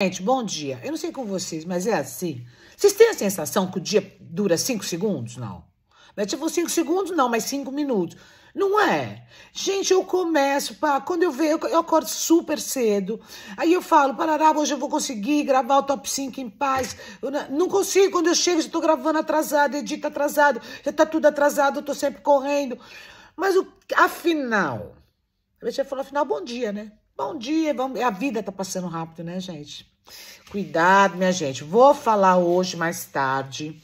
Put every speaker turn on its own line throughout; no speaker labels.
Gente, bom dia. Eu não sei com vocês, mas é assim. Vocês têm a sensação que o dia dura cinco segundos? Não. Não é tipo cinco segundos, não, mas cinco minutos. Não é? Gente, eu começo, pá, quando eu vejo, eu acordo super cedo. Aí eu falo, parará, hoje eu vou conseguir gravar o top 5 em paz. Eu não consigo, quando eu chego, estou gravando atrasado, edito atrasado, já tá tudo atrasado, eu tô sempre correndo. Mas o, afinal, a gente falou, afinal, bom dia, né? Bom dia, bom, a vida tá passando rápido, né, gente? Cuidado, minha gente. Vou falar hoje mais tarde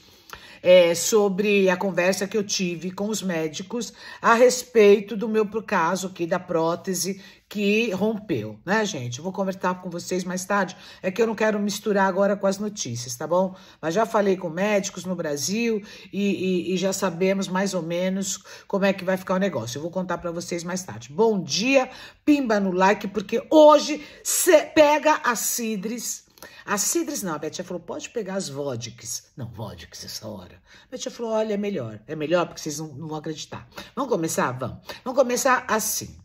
é, sobre a conversa que eu tive com os médicos a respeito do meu caso aqui da prótese que rompeu, né, gente? vou conversar com vocês mais tarde. É que eu não quero misturar agora com as notícias, tá bom? Mas já falei com médicos no Brasil e, e, e já sabemos mais ou menos como é que vai ficar o negócio. Eu vou contar para vocês mais tarde. Bom dia, pimba no like, porque hoje você pega a Cidres a cidres não, a Betia falou, pode pegar as vodkas. Não, vodkas essa hora. A Betia falou, olha, é melhor, é melhor porque vocês não, não vão acreditar. Vamos começar? Vamos. Vamos começar assim.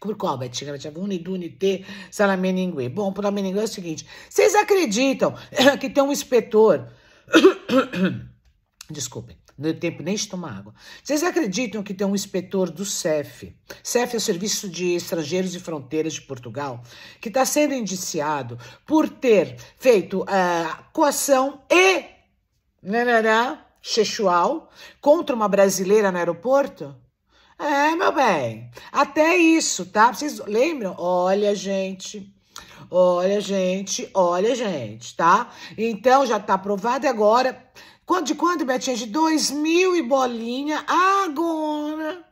Por qual, Betinha? Betinha, Unidunité, Salameningue. Bom, para Meningui é o seguinte, vocês acreditam que tem um inspetor... Desculpem não deu tempo nem de tomar água. Vocês acreditam que tem um inspetor do CEF? CEF é o Serviço de Estrangeiros e Fronteiras de Portugal, que está sendo indiciado por ter feito uh, coação e nanará, né, né, né, sexual contra uma brasileira no aeroporto? É, meu bem, até isso, tá? Vocês lembram? Olha, gente, olha, gente, olha, gente, tá? Então já tá aprovado agora Quanto de quanto, Betinha? De dois mil e bolinha. Agora,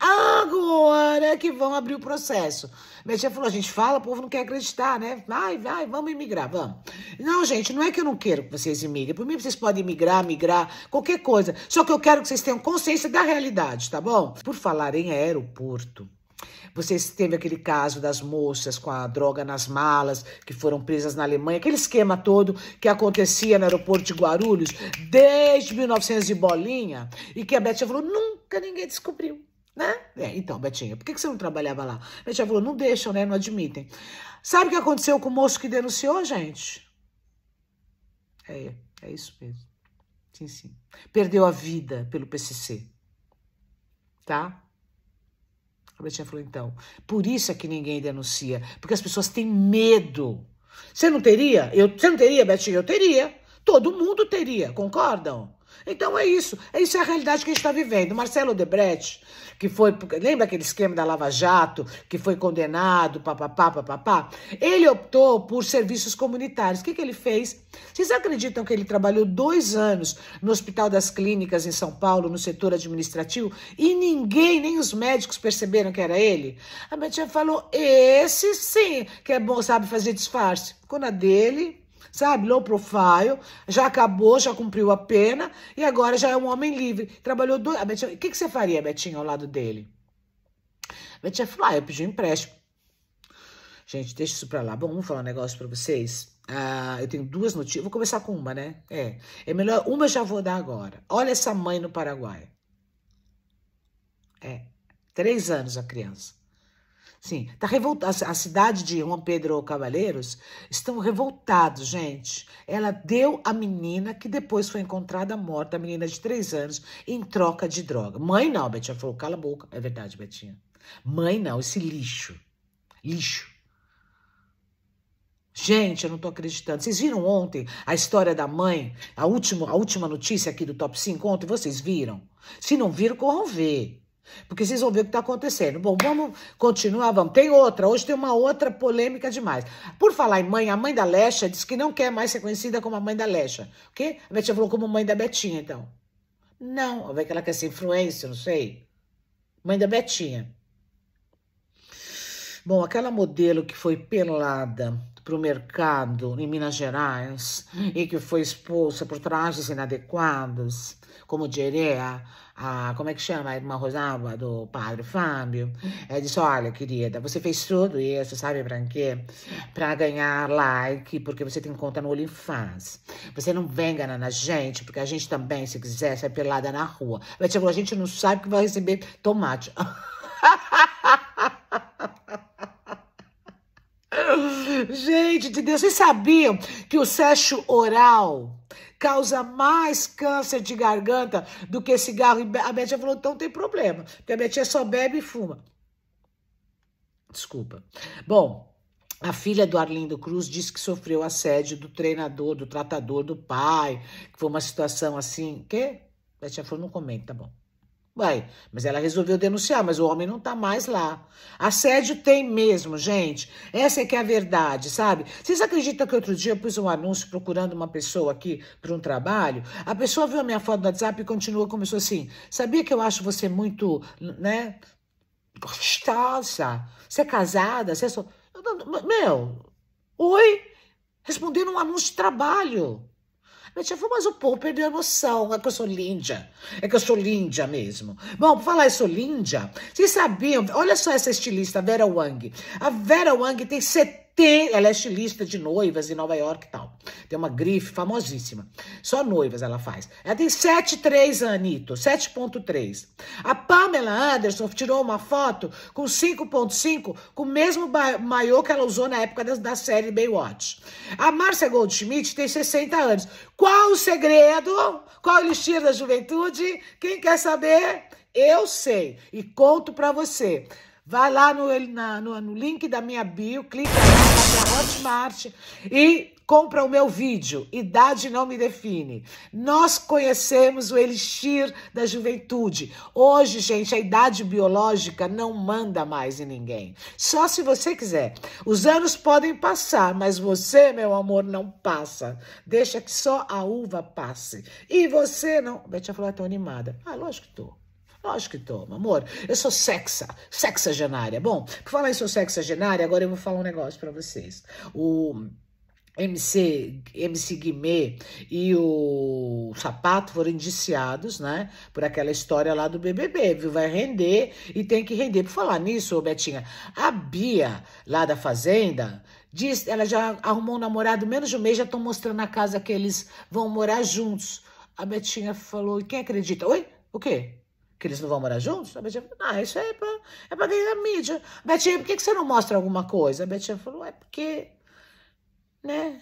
agora que vão abrir o processo. Betinha falou, a gente fala, o povo não quer acreditar, né? Vai, vai, vamos imigrar, vamos. Não, gente, não é que eu não quero que vocês imigrem. Por mim, vocês podem imigrar, migrar, qualquer coisa. Só que eu quero que vocês tenham consciência da realidade, tá bom? Por falar em aeroporto, você teve aquele caso das moças com a droga nas malas, que foram presas na Alemanha, aquele esquema todo que acontecia no aeroporto de Guarulhos desde 1900 e bolinha, e que a Betinha falou, nunca ninguém descobriu, né? É, então, Betinha, por que você não trabalhava lá? A Betinha falou, não deixam, né? Não admitem. Sabe o que aconteceu com o moço que denunciou, gente? É, é isso mesmo. Sim, sim. Perdeu a vida pelo PCC, tá? A Betinha falou, então, por isso é que ninguém denuncia, porque as pessoas têm medo. Você não teria? Eu, você não teria, Betinha? Eu teria. Todo mundo teria, concordam? Então é isso, é isso é a realidade que a gente está vivendo. Marcelo Debrecht, que foi, lembra aquele esquema da Lava Jato, que foi condenado, papapá, papapá? Ele optou por serviços comunitários. O que, que ele fez? Vocês acreditam que ele trabalhou dois anos no Hospital das Clínicas em São Paulo, no setor administrativo, e ninguém, nem os médicos perceberam que era ele? A minha tia falou, esse sim, que é bom, sabe fazer disfarce. Ficou na dele, sabe? Low profile, já acabou, já cumpriu a pena e agora já é um homem livre. Trabalhou dois. A Betinha, o que, que você faria, Betinha, ao lado dele? A Betinha falou: ah, eu pedi um empréstimo. Gente, deixa isso pra lá. Bom, vamos falar um negócio pra vocês. Ah, eu tenho duas notícias. Vou começar com uma, né? É. É melhor. Uma eu já vou dar agora. Olha essa mãe no Paraguai. É. Três anos a criança. Sim, tá revoltada. A cidade de João Pedro Cavaleiros estão revoltados, gente. Ela deu a menina que depois foi encontrada morta, a menina de três anos, em troca de droga. Mãe não, Betinha falou, cala a boca. É verdade, Betinha. Mãe não, esse lixo. Lixo. Gente, eu não tô acreditando. Vocês viram ontem a história da mãe, a última, a última notícia aqui do Top 5 ontem? Vocês viram? Se não viram, corram ver. Porque vocês vão ver o que está acontecendo. Bom, vamos continuar, vamos. Tem outra, hoje tem uma outra polêmica demais. Por falar em mãe, a mãe da Lecha disse que não quer mais ser conhecida como a mãe da Lecha. O quê? A Betinha falou como mãe da Betinha, então. Não, vai que ela quer ser influência, não sei. Mãe da Betinha. Bom, aquela modelo que foi pelada para o mercado em Minas Gerais e que foi expulsa por trajes inadequados, como diria a, como é que chama, a irmã Rosalba do padre Fábio. Ela é, disse, olha, querida, você fez tudo isso, sabe para quê? Para ganhar like, porque você tem conta no OnlyFans. Você não vem enganando a gente, porque a gente também, se quiser, sai pelada na rua. Ela falou, a gente não sabe que vai receber tomate. Gente de Deus, vocês sabiam que o sexo oral causa mais câncer de garganta do que cigarro? A minha tia falou, então tem problema, porque a minha tia só bebe e fuma. Desculpa. Bom, a filha do Arlindo Cruz disse que sofreu assédio do treinador, do tratador, do pai, que foi uma situação assim, que? A tia falou, não comenta, tá bom. Uai, mas ela resolveu denunciar, mas o homem não tá mais lá. Assédio tem mesmo, gente. Essa é que é a verdade, sabe? Vocês acreditam que outro dia eu pus um anúncio procurando uma pessoa aqui para um trabalho? A pessoa viu a minha foto no WhatsApp e continua, começou assim: sabia que eu acho você muito, né? Gostosa. Você é casada? Você é só. Meu, oi? Respondendo um anúncio de trabalho. Mas já mas o povo perdeu a noção. É que eu sou linda. É que eu sou linda mesmo. Bom, para falar sou linda, vocês sabiam? Olha só essa estilista, Vera Wang. A Vera Wang tem 70. Ela é estilista de noivas em Nova York e tal. Tem uma grife famosíssima. Só noivas ela faz. Ela tem 7,3 Anito, 7,3. A Pamela Anderson tirou uma foto com 5,5, com o mesmo maiô que ela usou na época da, da série Baywatch. A Márcia Goldschmidt tem 60 anos. Qual o segredo? Qual o elixir da juventude? Quem quer saber? Eu sei e conto para você. Vai lá no, na, no, no, link da minha bio, clica na Hotmart e compra o meu vídeo, idade não me define. Nós conhecemos o elixir da juventude. Hoje, gente, a idade biológica não manda mais em ninguém. Só se você quiser. Os anos podem passar, mas você, meu amor, não passa. Deixa que só a uva passe. E você não. Betinha falou, ah, animada. Ah, lógico que tô. Lógico que tô, meu amor. Eu sou sexa, sexagenária. Bom, por falar em sou sexagenária, agora eu vou falar um negócio para vocês. O MC, MC Guimê e o Sapato foram indiciados, né? Por aquela história lá do BBB, viu? Vai render e tem que render. Por falar nisso, Betinha, a Bia, lá da Fazenda, diz, ela já arrumou um namorado, menos de um mês já estão mostrando a casa que eles vão morar juntos. A Betinha falou, quem acredita? Oi? O quê? que eles não vão morar juntos? A Betinha falou, ah, isso é pra, é pra ganhar mídia. Betinha, por que, que você não mostra alguma coisa? A Betinha falou, é porque né?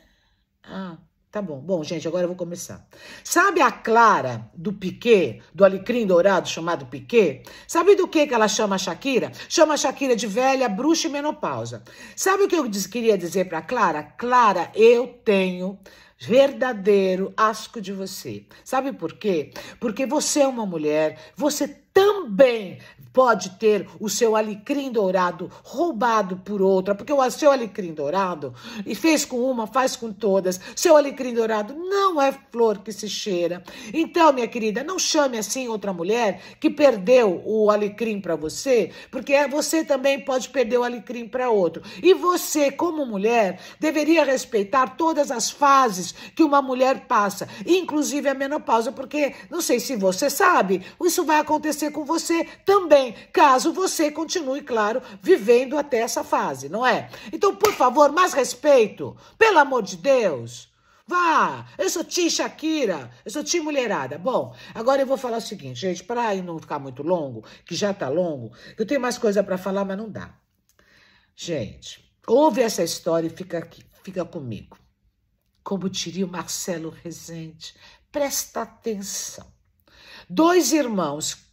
Ah, tá bom. Bom, gente, agora eu vou começar. Sabe a Clara do Piquet, do alecrim dourado chamado Piquet? Sabe do que, que ela chama a Shakira? Chama a Shakira de velha, bruxa e menopausa. Sabe o que eu queria dizer pra Clara? Clara, eu tenho verdadeiro asco de você. Sabe por quê? Porque você é uma mulher, você também pode ter o seu alecrim dourado roubado por outra, porque o seu alecrim dourado e fez com uma, faz com todas. Seu alecrim dourado não é flor que se cheira. Então, minha querida, não chame assim outra mulher que perdeu o alecrim para você, porque é, você também pode perder o alecrim para outro. E você, como mulher, deveria respeitar todas as fases que uma mulher passa, inclusive a menopausa, porque não sei se você sabe, isso vai acontecer acontecer com você também, caso você continue, claro, vivendo até essa fase, não é? Então, por favor, mais respeito, pelo amor de Deus. Vá, eu sou Ti Shakira, eu sou Ti Mulherada. Bom, agora eu vou falar o seguinte, gente, para não ficar muito longo, que já tá longo, eu tenho mais coisa para falar, mas não dá. Gente, ouve essa história e fica aqui, fica comigo. Como diria o Marcelo Rezende, presta atenção. Dois irmãos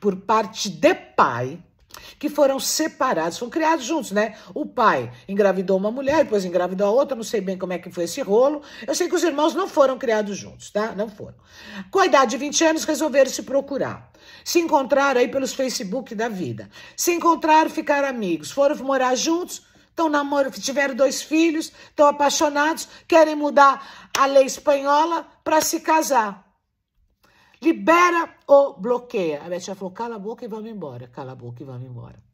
por parte de pai que foram separados, foram criados juntos, né? O pai engravidou uma mulher, depois engravidou a outra, não sei bem como é que foi esse rolo. Eu sei que os irmãos não foram criados juntos, tá? Não foram. Com a idade de 20 anos, resolveram se procurar. Se encontraram aí pelos Facebook da vida. Se encontraram, ficaram amigos. Foram morar juntos, estão namorando, tiveram dois filhos, estão apaixonados, querem mudar a lei espanhola para se casar. Libera ou bloqueia? A já falou, cala a boca e vamos embora. Cala a boca e vamos embora.